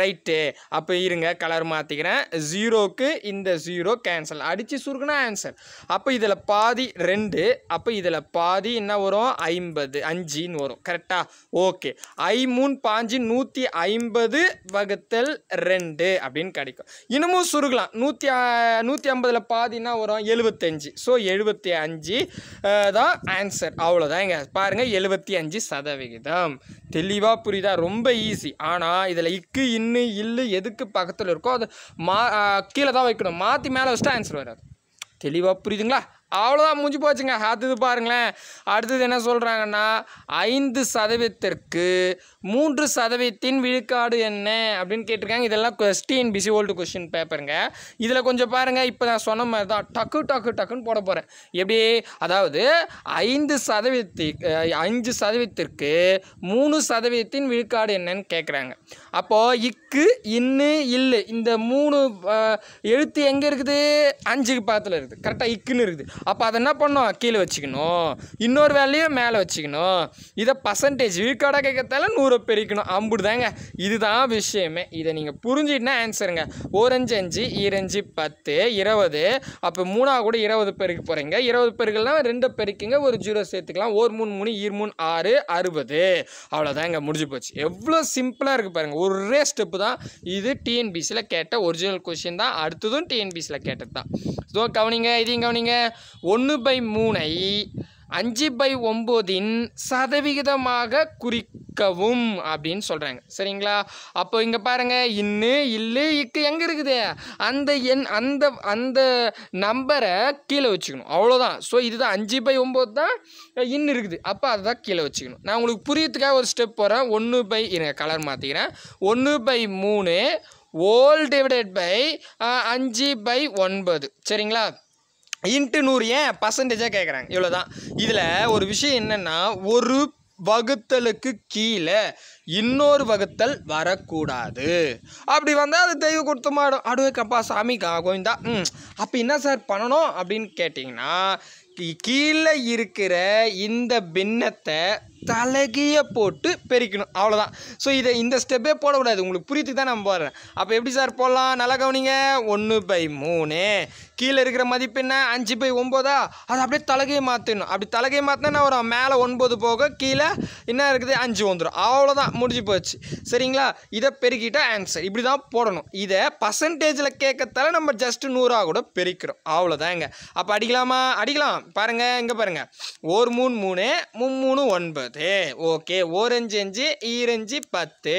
ரைட்டு அப்போ இருங்க கலர் மாற்றிக்கிறேன் ஜீரோவுக்கு இந்த ஜீரோ கேன்சல் அடித்து சுருக்குனா ஆன்சர் அப்போ இதில் பாதி ரெண்டு அப்போ இதில் பாதி என்ன வரும் ஐம்பது அஞ்சுன்னு வரும் கரெக்டாக ஓகே ஐ மூணு பாஞ்சு நூற்றி ஐம்பது வகுத்தல் ரெண்டு அப்படின்னு கிடைக்கும் இன்னமும் சுருக்கலாம் நூற்றி நூற்றி ஐம்பதில் பாதினா வரும் எழுபத்தஞ்சு ஸோ எழுபத்தி அஞ்சு தான் ஆன்சர் அவ்வளோதான் இங்கே பாருங்கள் எழுபத்தி அஞ்சு சதவிகிதம் தெளிவாக புரியுதா ரொம்ப ஈஸி ஆனால் இதில் இக்கு இன்னு இல்லு எதுக்கு பக்கத்தில் இருக்கோ அது மா கீழே தான் வைக்கணும் மாற்றி மேலே வச்சுட்டா ஆன்சர் வராது தெளிவாக புரியுதுங்களா அவ்வளோதான் முடிஞ்சு போச்சுங்க அடுத்தது பாருங்களேன் அடுத்தது என்ன சொல்கிறாங்கன்னா ஐந்து சதவீதத்திற்கு மூன்று சதவீதத்தின் விழுக்காடு என்ன அப்படின்னு கேட்டிருக்காங்க இதெல்லாம் கொஸ்டின் பிசி ஓல்டு கொஸ்டின் பேப்பருங்க இதில் கொஞ்சம் பாருங்கள் இப்போ நான் சொன்ன மாதிரி தான் டக்கு டக்கு டக்குன்னு போட போகிறேன் எப்படி அதாவது ஐந்து சதவீதத்துக்கு அஞ்சு சதவீதத்திற்கு மூணு சதவீதத்தின் விழுக்காடு என்னன்னு கேட்குறாங்க அப்போது இக்கு இன்னு இல்லை இந்த மூணு எழுத்து எங்கே இருக்குது அஞ்சுக்கு பக்கத்தில் இருக்குது கரெக்டாக இக்குன்னு இருக்குது அப்போ அதை என்ன பண்ணும் கீழே வச்சுக்கணும் இன்னொரு வேலையும் மேலே வச்சுக்கணும் இதை பர்சன்டேஜ் வீக்கோட கேட்கறதால நூறு பெருக்கணும் அம்புடுதாங்க இதுதான் விஷயமே இதை நீங்கள் புரிஞ்சுட்டுனா ஆன்சருங்க ஓரஞ்சு அஞ்சு இரஞ்சு பத்து இருபது அப்போ மூணாக கூட இருபது பெருக்கு போகிறீங்க இருபது பெருக்கெல்லாம் ரெண்டு பெருக்குங்க ஒரு ஜீரோ சேர்த்துக்கலாம் ஒரு மூணு மூணு இரு மூணு ஆறு அறுபது அவ்வளோதாங்க முடிஞ்சு போச்சு எவ்வளோ சிம்பிளாக இருக்குது பாருங்கள் ஒரே ஸ்டெப்பு தான் இது டிஎன்பிசியில் கேட்ட ஒரிஜினல் கொஷின் தான் அடுத்ததும் டிஎன்பிசியில் கேட்டது தான் ஸோ கவனிங்க இதையும் கவனிங்க ஒன்று பை மூணை அஞ்சு பை ஒம்போதின் சதவிகிதமாக குறிக்கவும் அப்படின்னு சொல்கிறாங்க சரிங்களா அப்போ இங்கே பாருங்கள் இன்னு இல்லு இக்கு எங்கே இருக்குது அந்த எண் அந்த அந்த நம்பரை கீழே வச்சுக்கணும் அவ்வளோதான் ஸோ இதுதான் அஞ்சு பை ஒம்பது தான் இன்னு இருக்குது அப்போ அதுதான் கீழே வச்சுக்கணும் நான் உங்களுக்கு புரியத்துக்காக ஒரு ஸ்டெப் போகிறேன் ஒன்று பை எனக்கு கலர் மாற்றிக்கிறேன் ஒன்று பை மூணு ஓல் டிவைடட் பை அஞ்சு பை ஒன்பது சரிங்களா இன்ட்டு நூறு ஏன் பர்சன்டேஜாக கேட்குறாங்க இவ்வளோ தான் இதில் ஒரு விஷயம் என்னென்னா ஒரு வகுத்தலுக்கு கீழே இன்னொரு வகுத்தல் வரக்கூடாது அப்படி வந்தால் அது தெய்வ கொடுத்தமாடும் அடுவேக்கப்பா சாமி கோவிந்தா ம் அப்போ என்ன சார் பண்ணணும் அப்படின்னு கேட்டிங்கன்னா கீழே இருக்கிற இந்த பின்னத்தை தலைகிய போட்டு பெருக்கணும் அவ்வளோதான் ஸோ இதை இந்த ஸ்டெப்பே போடக்கூடாது உங்களுக்கு புரித்து தான் நம்ம போடுறேன் அப்போ எப்படி சார் போடலாம் நல்லா கவனிங்க ஒன்று பை மூணு கீழே இருக்கிற மதிப்பு என்ன அஞ்சு பை ஒம்போதா அது அப்படியே தலகையை மாற்றணும் அப்படி தலகையை மாற்றினா ஒரு மேலே ஒன்பது போக கீழே என்ன இருக்குது அஞ்சு வந்துடும் அவ்வளோதான் முடிஞ்சு போச்சு சரிங்களா இதை பெருக்கிட்டால் ஆன்சர் இப்படி தான் போடணும் இதை பர்சன்டேஜில் கேட்கத்தால நம்ம ஜஸ்ட்டு நூறாக கூட பெருக்கிறோம் அவ்வளோதாங்க அப்போ அடிக்கலாமா அடிக்கலாம் பாருங்கள் இங்கே பாருங்கள் ஒரு மூணு மூணு மூணு ஒன்பது பத்து ஓகே ஓரஞ்சு அஞ்சு ஈரஞ்சு பத்து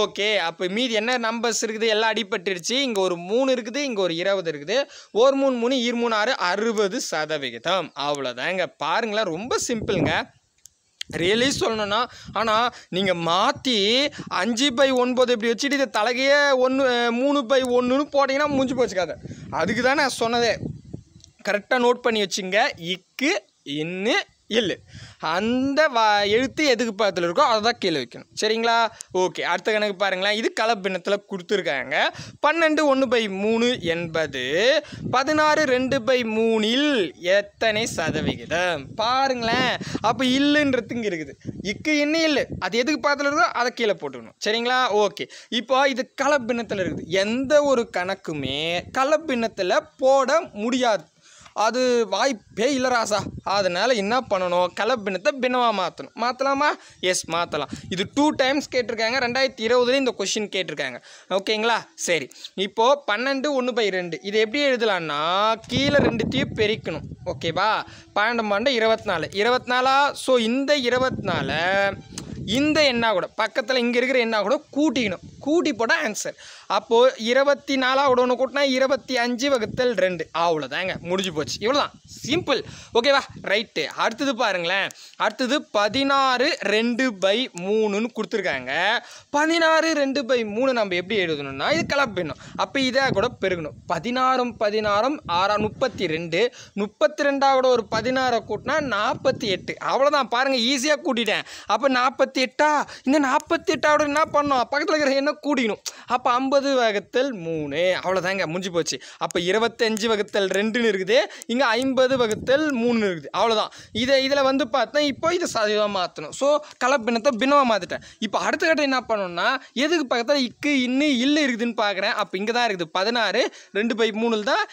ஓகே அப்போ மீதி என்ன நம்பர்ஸ் இருக்குது எல்லாம் அடிபட்டுருச்சு இங்கே ஒரு மூணு இருக்குது இங்கே ஒரு இருபது இருக்குது ஒரு மூணு மூணு இரு மூணு ஆறு அறுபது சதவிகிதம் அவ்வளோதாங்க பாருங்களேன் ரொம்ப சிம்பிளுங்க ரியலி சொல்லணும்னா ஆனால் நீங்கள் மாற்றி அஞ்சு பை ஒன்பது இப்படி வச்சுட்டு இதை தலைகையே ஒன்று மூணு பை ஒன்றுன்னு போட்டிங்கன்னா முடிஞ்சு போச்சுக்காது அதுக்கு தான் நான் சொன்னதே கரெக்டாக நோட் பண்ணி வச்சுங்க இக்கு இன்னு இல்லை அந்த வ எழுத்து எதுக்கு பக்கத்தில் இருக்கோ அதை தான் கீழே வைக்கணும் சரிங்களா ஓகே அடுத்த கணக்கு பாருங்களேன் இது கலப்பினத்தில் கொடுத்துருக்காங்க பன்னெண்டு ஒன்று பை மூணு என்பது பதினாறு ரெண்டு பை மூணில் எத்தனை சதவிகிதம் பாருங்களேன் அப்போ இல்லைன்றது இங்கே இருக்குது இக்கு இன்னும் இல்லை அது எதுக்கு பக்கத்தில் இருக்கோ அதை கீழே போட்டுக்கணும் சரிங்களா ஓகே இப்போ இது கலப்பினத்தில் இருக்குது எந்த ஒரு கணக்குமே கலப்பினத்தில் போட முடியாது அது வாய்ப்பே இல்லை ராசா அதனால் என்ன பண்ணணும் கலப்பினத்தை பின்னவாக மாற்றணும் மாற்றலாமா எஸ் மாற்றலாம் இது டூ டைம்ஸ் கேட்டிருக்காங்க ரெண்டாயிரத்தி இருபதுலேயும் இந்த கொஷின் கேட்டிருக்காங்க ஓகேங்களா சரி இப்போது பன்னெண்டு ஒன்று பை ரெண்டு இது எப்படி எழுதலான்னா கீழே ரெண்டுத்தையும் பெருக்கணும் ஓகேவா பன்னெண்டு பன்னெண்டு இருபத்தி நாலு இருபத்தி நாலா ஸோ இந்த இருபத்தி நாலு இந்த எண்ணாக கூட பக்கத்தில் இங்கே இருக்கிற எண்ணாக கூட கூட்டிக்கணும் கூட்டி போட்டால் ஆன்சர் அப்போது இருபத்தி நாலாவோட ஒன்று கூட்டினா இருபத்தி அஞ்சு வகுத்தல் ரெண்டு அவ்வளோதாங்க முடிஞ்சு போச்சு இவ்வளோதான் சிம்பிள் ஓகேவா ரைட்டு அடுத்தது பாருங்களேன் அடுத்தது பதினாறு ரெண்டு பை மூணுன்னு கொடுத்துருக்காங்க பதினாறு ரெண்டு பை மூணு நம்ம எப்படி எழுதணும்னா இது கலப்பிடணும் அப்போ இதாக கூட பெருகணும் பதினாறும் பதினாறும் ஆறா முப்பத்தி ரெண்டு முப்பத்தி ரெண்டாவோட ஒரு பதினாறை கூட்டினா நாற்பத்தி எட்டு அவ்வளோதான் பாருங்கள் ஈஸியாக கூட்டிட்டேன் அப்போ நாற்பத்தி எட்டா இந்த நாற்பத்தி எட்டாவோட என்ன பண்ணோம் பக்கத்தில் இருக்கிற என்ன கூட கூடிக்கணும் அப்போ ஐம்பது வகுத்தல் மூணு அவ்வளோதாங்க முடிஞ்சு போச்சு அப்போ இருபத்தஞ்சு வகுத்தல் ரெண்டுன்னு இருக்குது இங்கே ஐம்பது வகுத்தல் மூணு இருக்குது அவ்வளோதான் இதை இதில் வந்து பார்த்தா இப்போ இதை சதவீதமாக மாற்றணும் ஸோ கலப்பினத்தை பின்னமாக மாற்றிட்டேன் இப்போ அடுத்த கட்டம் என்ன பண்ணணும்னா எதுக்கு பக்கத்தில் இக்கு இன்னு இல்லை இருக்குதுன்னு பார்க்குறேன் அப்போ இங்கே தான் இருக்குது பதினாறு ரெண்டு பை மூணில் தான்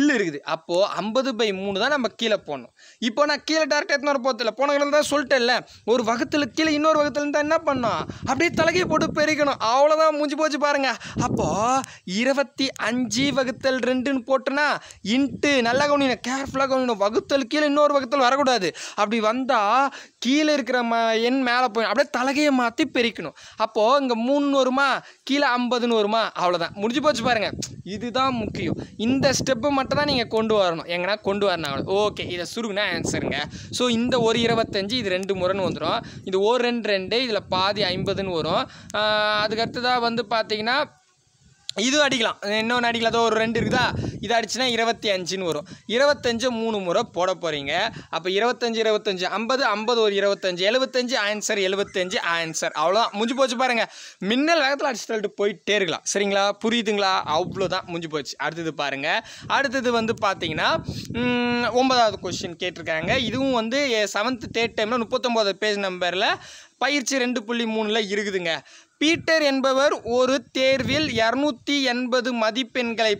இல்லு இருக்குது அப்போது ஐம்பது பை மூணு தான் நம்ம கீழே போடணும் இப்போ நான் கீழே டேரக்டாக எத்தனை போகிறதில்ல போன கடலில் தான் சொல்லிட்டேன்ல ஒரு வகத்தில் கீழே இன்னொரு வகுத்தில் தான் என்ன பண்ணோம் அப்படியே தலைகை போட்டு பெருக்கணும் அவ்வளோதான் தான் முடிஞ்சு போச்சு பாருங்க அப்போது இருபத்தி அஞ்சு வகுத்தல் ரெண்டுன்னு போட்டுனா இன்ட்டு நல்லா கவனிக்கணும் கேர்ஃபுல்லாக கவனிக்கணும் வகுத்தல் கீழே இன்னொரு வகுத்தல் வரக்கூடாது அப்படி வந்தால் கீழே இருக்கிற ம எண் மேலே போய் அப்படியே தலகையை மாற்றி பெருக்கணும் அப்போது இங்கே மூணு வருமா கீழே ஐம்பதுன்னு வருமா அவ்வளோதான் முடிஞ்சு போச்சு பாருங்கள் இதுதான் முக்கியம் இந்த ஸ்டெப்பு மட்டும் தான் நீங்கள் கொண்டு வரணும் எங்கன்னா கொண்டு வரணும் அவ்வளோ ஓகே இதை சுருங்கினா ஆன்சருங்க ஸோ இந்த ஒரு இருபத்தஞ்சு இது ரெண்டு முறைன்னு வந்துடும் இது ஒரு ரெண்டு ரெண்டு இதில் பாதி ஐம்பதுன்னு வரும் அதுக்கடுத்ததாக வந்து பார்த்திங்கன்னா இது அடிக்கலாம் இன்னொன்று அடிக்கலாம் அதோ ஒரு ரெண்டு இருக்குதா இது அடிச்சுன்னா இருபத்தி அஞ்சுன்னு வரும் இருபத்தஞ்சு மூணு முறை போட போகிறீங்க அப்போ இருபத்தஞ்சு இருபத்தஞ்சு ஐம்பது ஐம்பது ஒரு இருபத்தஞ்சு எழுபத்தஞ்சு ஆன்சர் எழுபத்தஞ்சு ஆன்சர் அவ்வளோதான் முஞ்சு போச்சு பாருங்கள் மின்னல் வேகத்தில் அடிச்சு சொல்லிட்டு போயிட்டே இருக்கலாம் சரிங்களா புரியுதுங்களா அவ்வளோதான் முஞ்சு போச்சு அடுத்தது பாருங்கள் அடுத்தது வந்து பார்த்தீங்கன்னா ஒன்பதாவது கொஸ்டின் கேட்டிருக்காங்க இதுவும் வந்து செவன்த்து தேர்ட் டைமில் முப்பத்தொம்போது பேஜ் நம்பரில் பயிற்சி ரெண்டு புள்ளி மூணில் இருக்குதுங்க பீட்டர் என்பவர் ஒரு தேர்வில் இரநூத்தி எண்பது மதிப்பெண்களை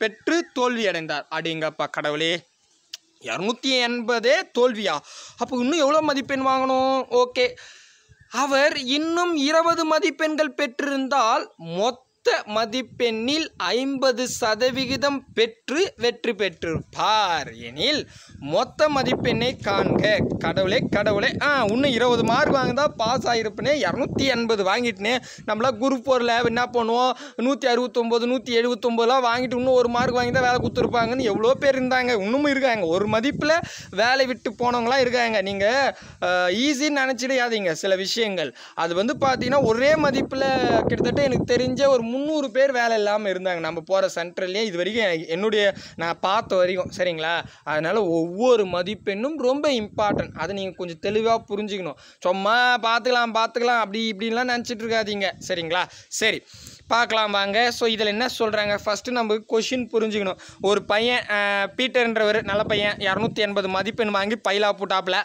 பெற்று தோல்வியடைந்தார் அப்படிங்கப்பா கடவுளே இரநூத்தி எண்பதே தோல்வியா அப்போ இன்னும் எவ்வளோ மதிப்பெண் வாங்கணும் ஓகே அவர் இன்னும் இருபது மதிப்பெண்கள் பெற்றிருந்தால் மொத்த மொத்த மதிப்பெண்ணில் ஐம்பது சதவிகிதம் பெற்று வெற்றி பெற்றிருப்பார் எனில் மொத்த மதிப்பெண்ணை காண்க கடவுளே கடவுளே ஆ இன்னும் இருபது மார்க் வாங்கினா பாஸ் ஆகிருப்பனே இரநூத்தி எண்பது வாங்கிட்டுனே நம்மளா குரூப் போரில் என்ன பண்ணுவோம் நூற்றி அறுபத்தொம்போது நூற்றி எழுபத்தொம்போதுலாம் வாங்கிட்டு இன்னும் ஒரு மார்க் வாங்கி தான் வேலை கொடுத்துருப்பாங்கன்னு எவ்வளோ பேர் இருந்தாங்க இன்னமும் இருக்காங்க ஒரு மதிப்பில் வேலை விட்டு போனவங்களாம் இருக்காங்க நீங்கள் ஈஸின்னு நினச்சிடையாதீங்க சில விஷயங்கள் அது வந்து பார்த்தீங்கன்னா ஒரே மதிப்பில் கிட்டத்தட்ட எனக்கு தெரிஞ்ச ஒரு முந்நூறு பேர் வேலை இல்லாமல் இருந்தாங்க நம்ம போகிற சென்டர்லேயே இது வரைக்கும் என்னுடைய நான் பார்த்த வரைக்கும் சரிங்களா அதனால் ஒவ்வொரு மதிப்பெண்ணும் ரொம்ப இம்பார்ட்டன்ட் அதை நீங்கள் கொஞ்சம் தெளிவாக புரிஞ்சுக்கணும் சும்மா பார்த்துக்கலாம் பார்த்துக்கலாம் அப்படி இப்படின்லாம் நினச்சிட்டு இருக்காதீங்க சரிங்களா சரி பார்க்கலாம் வாங்க ஸோ இதில் என்ன சொல்கிறாங்க ஃபஸ்ட்டு நம்ம கொஷின் புரிஞ்சுக்கணும் ஒரு பையன் பீட்டர்ன்றவர் நல்ல பையன் இரநூத்தி எண்பது மதிப்பெண் வாங்கி பைலா போட்டாப்பில்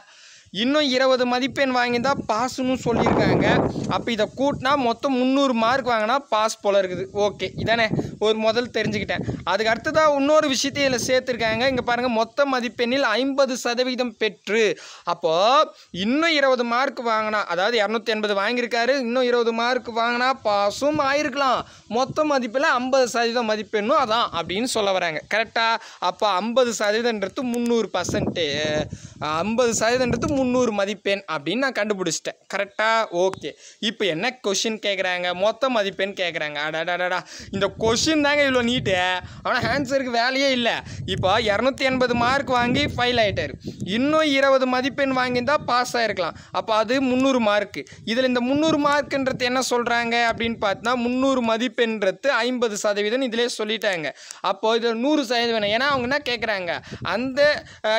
இன்னும் இருபது மதிப்பெண் வாங்கியிருந்தால் பாஸ்ன்னு சொல்லியிருக்காங்க அப்போ இதை கூட்டினா மொத்தம் முந்நூறு மார்க் வாங்கினா பாஸ் போல் இருக்குது ஓகே இதானே ஒரு முதல் தெரிஞ்சுக்கிட்டேன் அதுக்கு அடுத்ததாக இன்னொரு விஷயத்தையும் இதில் சேர்த்துருக்காங்க இங்கே பாருங்கள் மொத்த மதிப்பெண்ணில் ஐம்பது சதவீதம் பெற்று அப்போது இன்னும் இருபது மார்க் வாங்கினா அதாவது இரநூத்தி எண்பது வாங்கியிருக்காரு இன்னும் இருபது மார்க் வாங்கினா பாஸும் ஆயிருக்கலாம் மொத்த மதிப்பில் ஐம்பது சதவீதம் மதிப்பெண்ணும் அதான் அப்படின்னு சொல்ல வராங்க கரெக்டாக அப்போ ஐம்பது சதவீதன்றது முந்நூறு பர்சன்ட்டு ஐம்பது சதவீதன்றது முந்நூறு மதிப்பெண் அப்படின்னு நான் கண்டுபிடிச்சிட்டேன் கரெக்டாக ஓகே இப்போ என்ன கொஷின் கேட்குறாங்க மொத்த மதிப்பெண் கேட்குறாங்க அடாடாடா இந்த கொஷின் தாங்க இவ்வளோ நீட்டு ஆனால் ஆன்சருக்கு வேலையே இல்லை இப்போ இரநூத்தி எண்பது மார்க் வாங்கி ஃபைல் ஆகிட்டார் இன்னும் இருபது மதிப்பெண் வாங்கியிருந்தால் பாஸ் ஆகிருக்கலாம் அப்போ அது முந்நூறு மார்க்கு இதில் இந்த முந்நூறு மார்க்குன்றது என்ன சொல்கிறாங்க அப்படின்னு பார்த்தா முந்நூறு மதிப்பெண்றது ஐம்பது சதவீதம் இதிலே சொல்லிட்டாங்க அப்போது இதில் நூறு சதவீதம் ஏன்னா அவங்க என்ன கேட்குறாங்க அந்த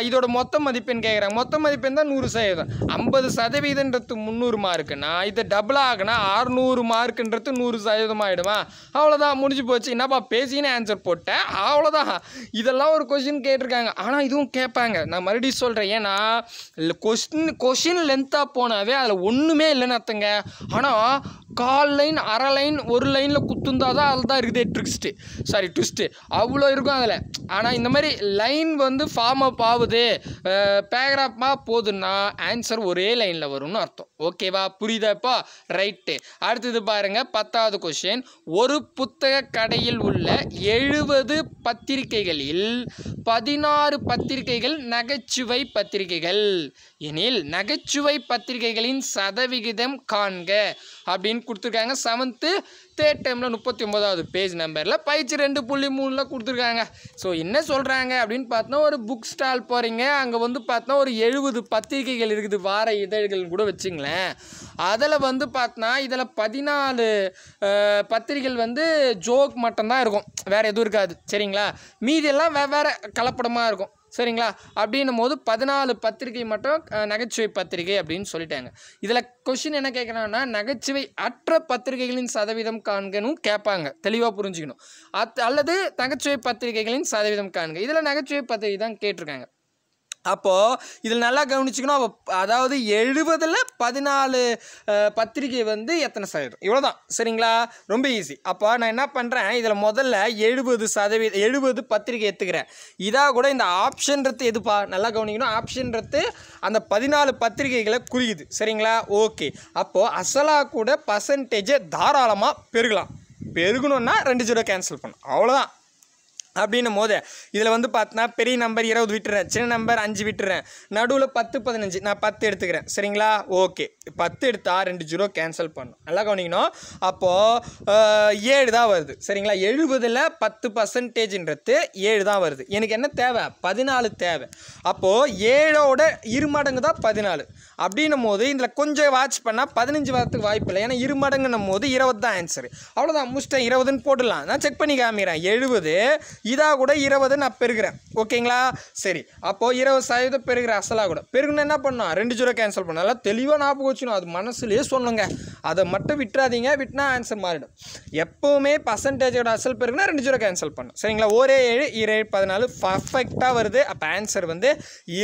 இதோட மொத்த மதிப்பெண் கேட்குறாங்க மொத்த மதிப்பெண் தான் நூறு சதவீதம் ஐம்பது சதவீதன்றது முந்நூறு மார்க்குன்னா இது டபுள் ஆகுனா அறுநூறு மார்க்குன்றது நூறு சதவீதம் ஆகிடுமா அவ்வளோதான் முடிஞ்சு போச்சு என்னப்பா பேசின்னு ஆன்சர் போட்டேன் அவ்வளோதான் இதெல்லாம் ஒரு கொஷின் கேட்டிருக்காங்க ஆனால் இதுவும் கேட்பாங்க நான் மறுபடியும் சொல்கிறேன் ஏன்னா கொஸ்டின் கொஷின் லென்த்தாக போனாவே அதில் ஒன்றுமே இல்லைன்னு அர்த்தங்க ஆனால் கால் லைன் அரை லைன் ஒரு லைனில் குத்துந்தால் தான் அதில் தான் இருக்குதே ட்ரிக்ஸ்ட்டு சாரி ட்விஸ்ட்டு அவ்வளோ இருக்கும் அதில் ஆனால் இந்த மாதிரி லைன் வந்து ஃபார்ம் அப் ஆகுது பேக்ராஃபாக போகுதுன்னா ஆன்சர் ஒரே லைனில் வரும்னு அர்த்தம் ஓகேவா புரியுதாப்பா ரைட்டு அடுத்தது பாருங்கள் பத்தாவது கொஷின் ஒரு புத்தக கடையில் உள்ள எழுபது பத்திரிகைகளில் பதினாறு பத்திரிகைகள் நகைச்சுவை பத்திரிகைகள் எனில் நகைச்சுவை பத்திரிகைகளின் சதவிகிதம் காண்க அப்படின்னு கொடுத்துருக்காங்க செவன்த்து தேர்ட் டைமில் முப்பத்தி ஒன்பதாவது பேஜ் நம்பரில் பயிற்சி ரெண்டு புள்ளி மூணில் கொடுத்துருக்காங்க ஸோ என்ன சொல்கிறாங்க அப்படின்னு பார்த்தோன்னா ஒரு புக் ஸ்டால் போகிறீங்க அங்கே வந்து பார்த்தோன்னா ஒரு எழுபது பத்திரிகைகள் இருக்குது வார இதழ்கள் கூட வச்சுங்களேன் அதில் வந்து பார்த்தோன்னா இதில் பதினாலு பத்திரிகைகள் வந்து ஜோக் மட்டும்தான் இருக்கும் வேறு எதுவும் இருக்காது சரிங்களா மீதியெல்லாம் வெவ்வேறு கலப்படமாக இருக்கும் சரிங்களா அப்படின்னும் போது பதினாலு பத்திரிகை மட்டும் நகைச்சுவை பத்திரிகை அப்படின்னு சொல்லிட்டாங்க இதில் கொஷின் என்ன கேட்குறாங்கன்னா நகைச்சுவை அற்ற பத்திரிகைகளின் சதவீதம் காண்கனும் கேட்பாங்க தெளிவாக புரிஞ்சுக்கணும் அத் அல்லது நகைச்சுவை பத்திரிகைகளின் சதவீதம் காண்க இதில் நகைச்சுவை பத்திரிகை தான் கேட்டிருக்காங்க அப்போது இதில் நல்லா கவனிச்சிக்கணும் அப்போ அதாவது எழுபதில் பதினாலு பத்திரிகை வந்து எத்தனை சதவீதம் இவ்வளோ தான் சரிங்களா ரொம்ப ஈஸி அப்போ நான் என்ன பண்ணுறேன் இதில் முதல்ல எழுபது சதவீதம் எழுபது பத்திரிகை எடுத்துக்கிறேன் இதாக கூட இந்த ஆப்ஷன்றது எதுப்பா நல்லா கவனிக்கணும் ஆப்ஷன்றது அந்த பதினாலு பத்திரிகைகளை குறியுது சரிங்களா ஓகே அப்போது அசலாக கூட பர்சன்டேஜை தாராளமாக பெருகலாம் பெருகணுன்னா ரெண்டு ஜீரோ கேன்சல் பண்ணும் அவ்வளோதான் அப்படின்னும் போது இதில் வந்து பார்த்தினா பெரிய நம்பர் இருபது விட்டுறேன் சின்ன நம்பர் அஞ்சு விட்டுறேன் நடுவில் பத்து பதினஞ்சு நான் பத்து எடுத்துக்கிறேன் சரிங்களா ஓகே பத்து எடுத்தால் ரெண்டு ஜீரோ கேன்சல் பண்ணும் நல்லா கவனிக்கணும் அப்போது ஏழு தான் வருது சரிங்களா எழுபதில் பத்து பர்சன்டேஜ்ன்றது ஏழு தான் வருது எனக்கு என்ன தேவை பதினாலு தேவை அப்போது ஏழோட இரு மடங்கு தான் பதினாலு அப்படின்னும் போது இதில் கொஞ்சம் வாட்ச் பண்ணால் பதினஞ்சு வரத்துக்கு வாய்ப்பு இல்லை ஏன்னா மடங்குன்னும் போது இருபது தான் ஆன்சரு அவ்வளோதான் முடிச்சிட்டேன் இருபதுன்னு போட்டுடலாம் நான் செக் பண்ணி காமிக்கிறேன் எழுபது இதாக கூட இருபது நான் பெருகிறேன் ஓகேங்களா சரி அப்போது இருபது சதவீதம் பெருகிற அசலாக கூட பெருகுனா என்ன பண்ணோம் ரெண்டு ஜூரோ கேன்சல் பண்ணோம் தெளிவாக ஞாபகம் வச்சுக்கணும் அது மனசுலேயே சொல்லுங்க அதை மட்டும் விட்டுறாதீங்க விட்டுனா ஆன்சர் மாறிடும் எப்போவுமே பர்சன்டேஜோட அசல் பெருகுனா ரெண்டு ஜூரோ கேன்சல் பண்ணும் சரிங்களா ஒரே ஏழு ஏழு பதினாலு பர்ஃபெக்டாக வருது அப்போ ஆன்சர் வந்து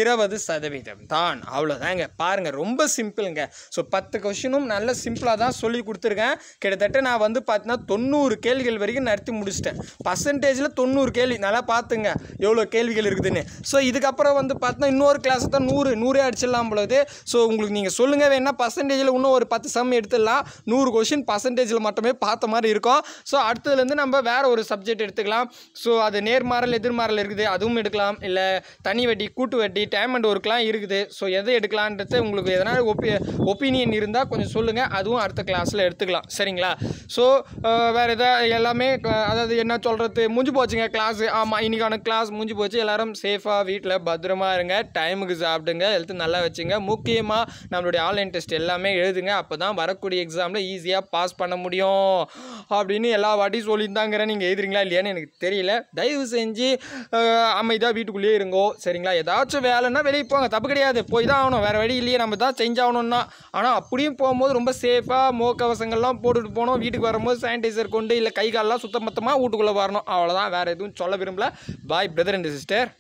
இருபது சதவீதம் தான் அவ்வளோதாங்க பாருங்கள் ரொம்ப சிம்பிளுங்க ஸோ பத்து கொஷினும் நல்ல சிம்பிளாக தான் சொல்லி கொடுத்துருக்கேன் கிட்டத்தட்ட நான் வந்து பார்த்தீங்கன்னா தொண்ணூறு கேள்விகள் வரைக்கும் நடத்தி முடிச்சிட்டேன் பர்சன்டேஜில் தொண்ணூறு இரநூறு கேள்வி நல்லா பார்த்துங்க எவ்வளோ கேள்விகள் இருக்குதுன்னு ஸோ இதுக்கப்புறம் வந்து பார்த்தா இன்னொரு கிளாஸ் தான் நூறு நூறே அடிச்சிடலாம் பொழுது ஸோ உங்களுக்கு நீங்கள் சொல்லுங்கள் வேணால் பர்சன்டேஜில் இன்னும் ஒரு பத்து சம் எடுத்துடலாம் நூறு கொஷின் பர்சன்டேஜில் மட்டுமே பார்த்த மாதிரி இருக்கும் ஸோ அடுத்ததுலேருந்து நம்ம வேறு ஒரு சப்ஜெக்ட் எடுத்துக்கலாம் ஸோ அது நேர்மாறல் எதிர்மாறல் இருக்குது அதுவும் எடுக்கலாம் இல்லை தனி வட்டி கூட்டு வட்டி டைம் அண்ட் ஒர்க்லாம் இருக்குது ஸோ எதை எடுக்கலான்றது உங்களுக்கு எதனால் ஒப்பி ஒப்பீனியன் இருந்தால் கொஞ்சம் சொல்லுங்கள் அதுவும் அடுத்த கிளாஸில் எடுத்துக்கலாம் சரிங்களா ஸோ வேறு எதாவது எல்லாமே அதாவது என்ன சொல்கிறது முடிஞ்சு போச்சுங்க கிளாஸு ஆமாம் இன்றைக்கான கிளாஸ் முடிஞ்சு போச்சு எல்லோரும் சேஃபாக வீட்டில் பத்திரமா இருங்க டைமுக்கு சாப்பிடுங்க ஹெல்த் நல்லா வச்சுங்க முக்கியமாக நம்மளுடைய ஆன்லைன் டெஸ்ட் எல்லாமே எழுதுங்க அப்போ தான் வரக்கூடிய எக்ஸாமில் ஈஸியாக பாஸ் பண்ண முடியும் அப்படின்னு எல்லா வாட்டியும் சொல்லியிருந்தாங்கிற நீங்கள் எழுதுறீங்களா இல்லையான்னு எனக்கு தெரியல தயவு செஞ்சு அமைதியாக வீட்டுக்குள்ளேயே இருங்கோ சரிங்களா ஏதாச்சும் வேலைன்னா வெளியே போங்க தப்பு கிடையாது போய் தான் ஆகணும் வேறு வழி இல்லையே நம்ம தான் செஞ்சாகணும்னா ஆனால் அப்படியும் போகும்போது ரொம்ப சேஃபாக மோக்கவசங்கள்லாம் போட்டுட்டு போனோம் வீட்டுக்கு வரும்போது சானிடைசர் கொண்டு இல்லை கை கால்லாம் சுத்தமத்தமாக வீட்டுக்குள்ளே வரணும் அவ்வளோதான் வேறு எதுவும் எதுவும் சொல்ல விரும்பல பாய் பிரதர் அண்ட் சிஸ்டர்